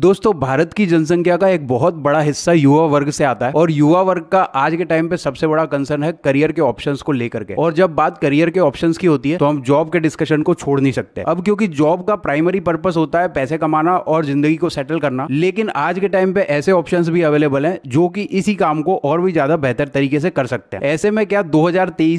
दोस्तों भारत की जनसंख्या का एक बहुत बड़ा हिस्सा युवा वर्ग से आता है और युवा वर्ग का आज के टाइम पे सबसे बड़ा कंसर्न है करियर के ऑप्शंस को लेकर के और जब बात करियर के ऑप्शंस की होती है तो हम जॉब के डिस्कशन को छोड़ नहीं सकते अब क्योंकि जॉब का प्राइमरी पर्पस होता है पैसे कमाना और जिंदगी को सेटल करना लेकिन आज के टाइम पे ऐसे ऑप्शन भी अवेलेबल है जो की इसी काम को और भी ज्यादा बेहतर तरीके से कर सकते हैं ऐसे में क्या दो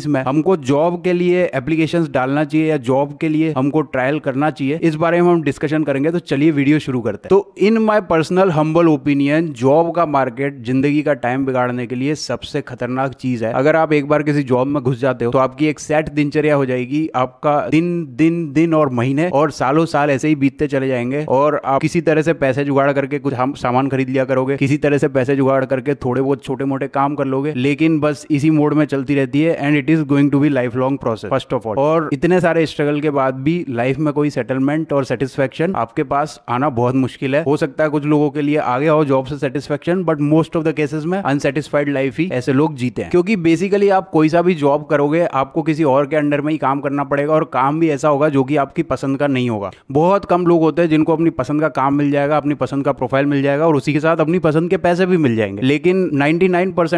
में हमको जॉब के लिए एप्लीकेशन डालना चाहिए या जॉब के लिए हमको ट्रायल करना चाहिए इस बारे में हम डिस्कशन करेंगे तो चलिए वीडियो शुरू करते हैं तो in my personal humble opinion job का मार्केट जिंदगी का टाइम बिगाड़ने के लिए सबसे खतरनाक चीज है अगर आप एक बार किसी जॉब में घुस जाते हो तो आपकी एक सेट दिनचर्या हो जाएगी आपका दिन दिन दिन और महीने और सालों साल ऐसे ही बीतते चले जाएंगे और आप किसी तरह से पैसे जुगाड़ करके कुछ हम सामान खरीद लिया करोगे किसी तरह से पैसे जुगाड़ करके थोड़े बहुत छोटे मोटे काम कर लोगे लेकिन बस इसी मोड में चलती रहती है and it is going to be life long process first of all और इतने सारे स्ट्रगल के बाद भी लाइफ में कोई सेटलमेंट और सेटिस्फेक्शन आपके पास आना बहुत मुश्किल है हो सकता है कुछ लोगों के लिए आगे आओ जॉब से satisfaction but most of the cases में अनसेटिस्फाइड लाइफ ही ऐसे लोग जीते हैं क्योंकि बेसिकली आप कोई सा भी जॉब करोगे आपको किसी और के अंडर में ही काम करना पड़ेगा और काम भी ऐसा होगा जो कि आपकी पसंद का नहीं होगा बहुत कम लोग होते हैं जिनको अपनी पसंद का काम मिल जाएगा अपनी पसंद का प्रोफाइल मिल जाएगा और उसी के साथ अपनी पसंद के पैसे भी मिल जाएंगे लेकिन ninety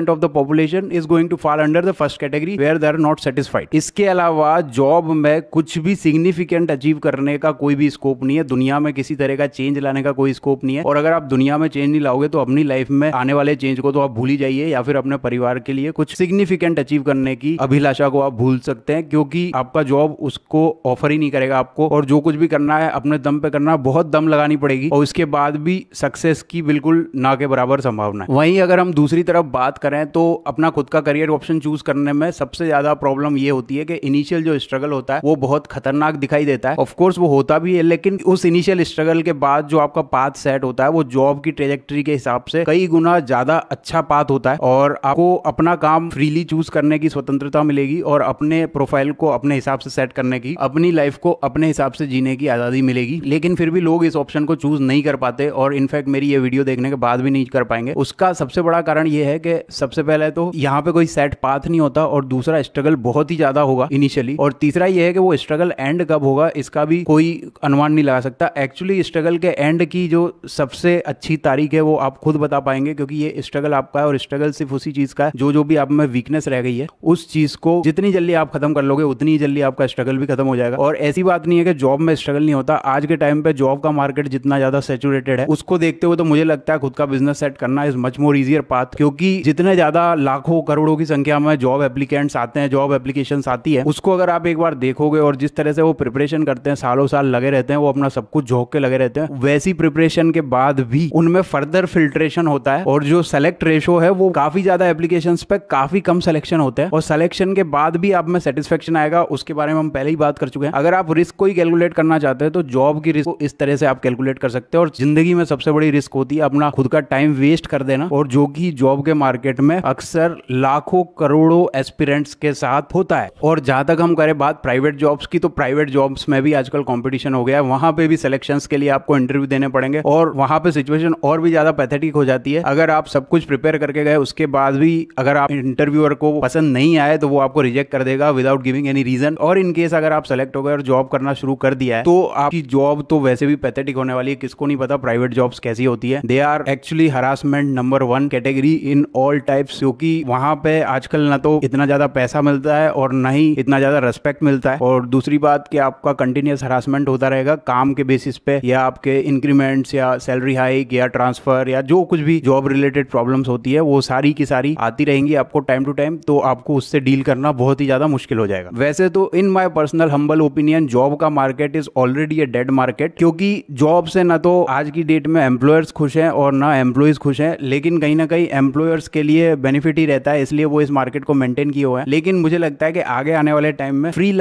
of the population is going to fall under the first category where they are not satisfied इसके अलावा जॉब में कुछ भी सिग्निफिकेंट अचीव करने का कोई भी स्कोप नहीं है दुनिया में किसी तरह का चेंज लाने का कोई स्कोप स्कोप नहीं है और अगर आप दुनिया में चेंज नहीं लाओगे तो अपनी लाइफ में आने वाले चेंज को तो आप भूल ही जाइए या फिर अपने परिवार के लिए कुछ सिग्निफिकेंट अचीव करने की अभिलाषा को आप भूल सकते हैं क्योंकि आपका जॉब उसको ऑफर ही नहीं करेगा आपको और जो कुछ भी करना है अपने दम पे करना बहुत दम लगानी पड़ेगी और उसके बाद भी सक्सेस की बिल्कुल ना के बराबर संभावना है वहीं अगर हम दूसरी तरफ बात करें तो अपना खुद का करियर ऑप्शन चूज करने में सबसे ज्यादा प्रॉब्लम ये होती है कि इनिशियल जो स्ट्रगल होता है वो बहुत खतरनाक दिखाई देता है ऑफकोर्स वो होता भी है लेकिन उस इनिशियल स्ट्रगल के बाद जो आपका पाथ पाथ सेट होता है वो जॉब की ट्रेजेक्ट्री के हिसाब से कई गुना ज्यादा अच्छा पाथ होता है और आपको अपना काम फ्रीली चूज करने की स्वतंत्रता मिलेगी और अपने प्रोफाइल को अपने हिसाब से सेट करने की अपनी लाइफ को अपने हिसाब से जीने की आज़ादी मिलेगी लेकिन फिर भी लोग इस ऑप्शन को चूज नहीं कर पाते और इनफैक्ट मेरी ये वीडियो देखने के बाद भी नहीं कर पाएंगे उसका सबसे बड़ा कारण यह है कि सबसे पहले तो यहाँ पे कोई सेट पाथ नहीं होता और दूसरा स्ट्रगल बहुत ही ज्यादा होगा इनिशियली और तीसरा यह है कि वो स्ट्रगल एंड कब होगा इसका भी कोई अनुमान नहीं लगा सकता एक्चुअली स्ट्रगल के एंड की जो सबसे अच्छी तारीख है वो आप खुद बता पाएंगे क्योंकि ये स्ट्रगल आपका है और स्ट्रगल सिर्फ उसी चीज़ का है जो जो भी आप में वीकनेस रह गई है उस चीज़ को जितनी जल्दी आप खत्म कर लोगे उतनी जल्दी आपका स्ट्रगल भी खत्म हो जाएगा और ऐसी बात नहीं है कि जॉब में स्ट्रगल नहीं होता आज के टाइम पे जॉब का मार्केट जितना ज़्यादा सेचुरेटेड है उसको देखते हुए तो मुझे लगता है खुद का बिजनेस सेट करना is much more easier path क्योंकि जितने ज़्यादा लाखों करोड़ों की संख्या में जॉब एप्लीकेंट्स आते हैं जॉब एप्लीकेशन आती है उसको अगर आप एक बार देखोगे और जिस तरह से वो प्रिपरेशन करते हैं सालों साल लगे रहते हैं वो अपना सब कुछ झोंक के लगे रहते हैं वैसी प्रिपरेशन फिल्ट्रेशन के बाद भी उनमें फर्दर फिल्ट्रेशन होता है और जो सेलेक्ट रेशो है वो काफी ज्यादा एप्लीकेशन पे काफी कम सिलेक्शन होता है और सिलेक्शन के बाद भी आप में सेटिस्फेक्शन आएगा उसके बारे में हम पहले ही बात कर चुके हैं अगर आप रिस्क को ही कैलकुलेट करना चाहते हैं तो जॉब की रिस्क को इस तरह से आप कैलकुलेट कर सकते हैं और जिंदगी में सबसे बड़ी रिस्क होती है अपना खुद का टाइम वेस्ट कर देना और जो कि जॉब के मार्केट में अक्सर लाखों करोड़ों एस्पिरेंट्स के साथ होता है और जहां तक हम करें बात प्राइवेट जॉब्स की तो प्राइवेट जॉब्स में भी आजकल कॉम्पिटिशन हो गया है वहां पे भी सिलेक्शंस के लिए आपको इंटरव्यू देने पड़ेंगे जाएंगे और वहां पे सिचुएशन और भी ज्यादा पैथेटिक हो जाती है अगर आप सब कुछ प्रिपेयर करके गए उसके बाद भी अगर आप इंटरव्यूअर को पसंद नहीं आए तो वो आपको रिजेक्ट कर देगा विदाउट गिविंग एनी रीजन और इन केस अगर आप सेलेक्ट हो गए और जॉब करना शुरू कर दिया है तो आपकी जॉब तो वैसे भी पैथेटिक होने वाली है किसको नहीं पता प्राइवेट जॉब्स कैसी होती है they are actually harassment number one category in all types क्योंकि वहां पे आजकल ना तो इतना ज्यादा पैसा मिलता है और ना ही इतना ज्यादा रेस्पेक्ट मिलता है और दूसरी बात कि आपका कंटिन्यूस हरासमेंट होता रहेगा काम के बेसिस पे या आपके इंक्रीमेंट पेमेंट्स या सैलरी हाइक या ट्रांसफर या जो कुछ भी जॉब रिलेटेड प्रॉब्लम्स होती है वो सारी की सारी आती रहेंगी आपको टाइम टू टाइम तो आपको उससे डील करना बहुत ही ज्यादा मुश्किल हो जाएगा वैसे तो in my personal humble opinion job का market is already a dead market क्योंकि जॉब से ना तो आज की डेट में एम्प्लॉयर्स खुश हैं और ना एम्प्लॉयज खुश हैं लेकिन कहीं ना कहीं एम्प्लॉयर्स के लिए बेनिफिट ही रहता है इसलिए वो इस मार्केट को मेंटेन किए हुए हैं लेकिन मुझे लगता है कि आगे आने वाले टाइम में फ्री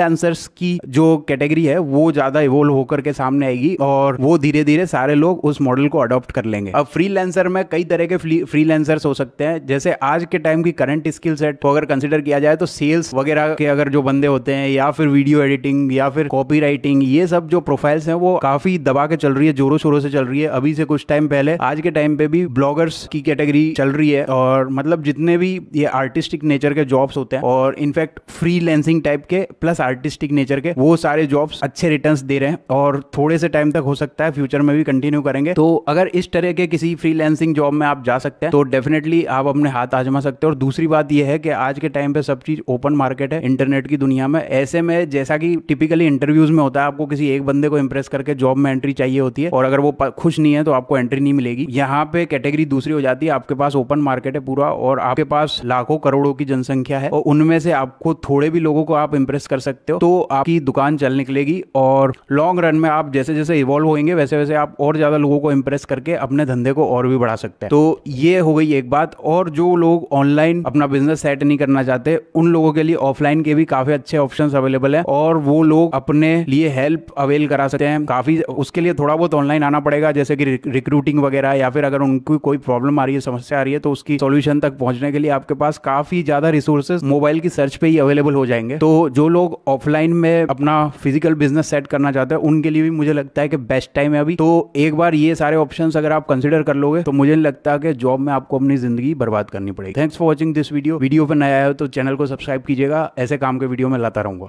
की जो कैटेगरी है वो ज्यादा इवोल्व होकर के सामने आएगी और वो धीरे धीरे सारे लोग लोग उस मॉडल को अडॉप्ट कर लेंगे अब फ्रीलांसर में कई तरह के फ्रीलांसर्स हो सकते हैं जैसे आज के टाइम की करंट स्किल सेट को अगर कंसिडर किया जाए तो सेल्स वगैरह के अगर जो बंदे होते हैं या फिर वीडियो एडिटिंग या फिर कॉपी राइटिंग ये सब जो प्रोफाइल्स हैं वो काफी दबा के चल रही है जोरों शोरों से चल रही है अभी से कुछ टाइम पहले आज के टाइम पे भी ब्लॉगर्स की कैटेगरी चल रही है और मतलब जितने भी ये आर्टिस्टिक नेचर के जॉब्स होते हैं और इनफैक्ट फ्रीलैंसिंग टाइप के प्लस आर्टिस्टिक नेचर के वो सारे जॉब्स अच्छे रिटर्न दे रहे हैं और थोड़े से टाइम तक हो सकता है फ्यूचर में भी कंटिन्यू करेंगे तो अगर इस तरह के किसी फ्रीलैंसिंग जॉब में आप जा सकते हैं तो डेफिनेटली आप अपने हाथ आजमा सकते हैं और दूसरी बात यह है कि आज के टाइम पे सब चीज ओपन मार्केट है इंटरनेट की दुनिया में ऐसे में जैसा कि टिपिकली इंटरव्यूज में होता है आपको किसी एक बंदे को इंप्रेस करके जॉब में एंट्री चाहिए होती है और अगर वो खुश नहीं है तो आपको एंट्री नहीं मिलेगी यहाँ पे कैटेगरी दूसरी हो जाती है आपके पास ओपन मार्केट है पूरा और आपके पास लाखों करोड़ों की जनसंख्या है और उनमें से आपको थोड़े भी लोगों को आप इंप्रेस कर सकते हो तो आपकी दुकान चल निकलेगी और लॉन्ग रन में आप जैसे जैसे इवॉल्व होंगे वैसे वैसे आप और ज्यादा ज़्यादा लोगों को इम्प्रेस करके अपने धंधे को और भी बढ़ा सकते हैं तो ये हो गई एक बात और जो लोग ऑनलाइन अपना बिजनेस सेट नहीं करना चाहते उन लोगों के लिए ऑफलाइन के भी काफ़ी अच्छे ऑप्शन अवेलेबल है और वो लोग अपने लिए हेल्प अवेल करा सकते हैं काफ़ी उसके लिए थोड़ा बहुत ऑनलाइन आना पड़ेगा जैसे कि रिक्रूटिंग वगैरह या फिर अगर उनकी कोई प्रॉब्लम आ रही है समस्या आ रही है तो उसकी सोल्यूशन तक पहुंचने के लिए आपके पास काफ़ी ज़्यादा रिसोर्सेस मोबाइल की सर्च पे ही अवेलेबल हो जाएंगे तो जो लोग ऑफलाइन में अपना फिजिकल बिजनेस सेट करना चाहते हैं उनके लिए भी मुझे लगता है कि बेस्ट टाइम है अभी तो एक बार बार ये सारे ऑप्शन अगर आप कंसिडर कर लोगे तो मुझे नहीं लगता कि जॉब में आपको अपनी जिंदगी बर्बाद करनी पड़ेगी thanks for watching this video video पर नया आया हो तो चैनल को सब्सक्राइब कीजिएगा ऐसे काम के वीडियो में लाता रहूंगा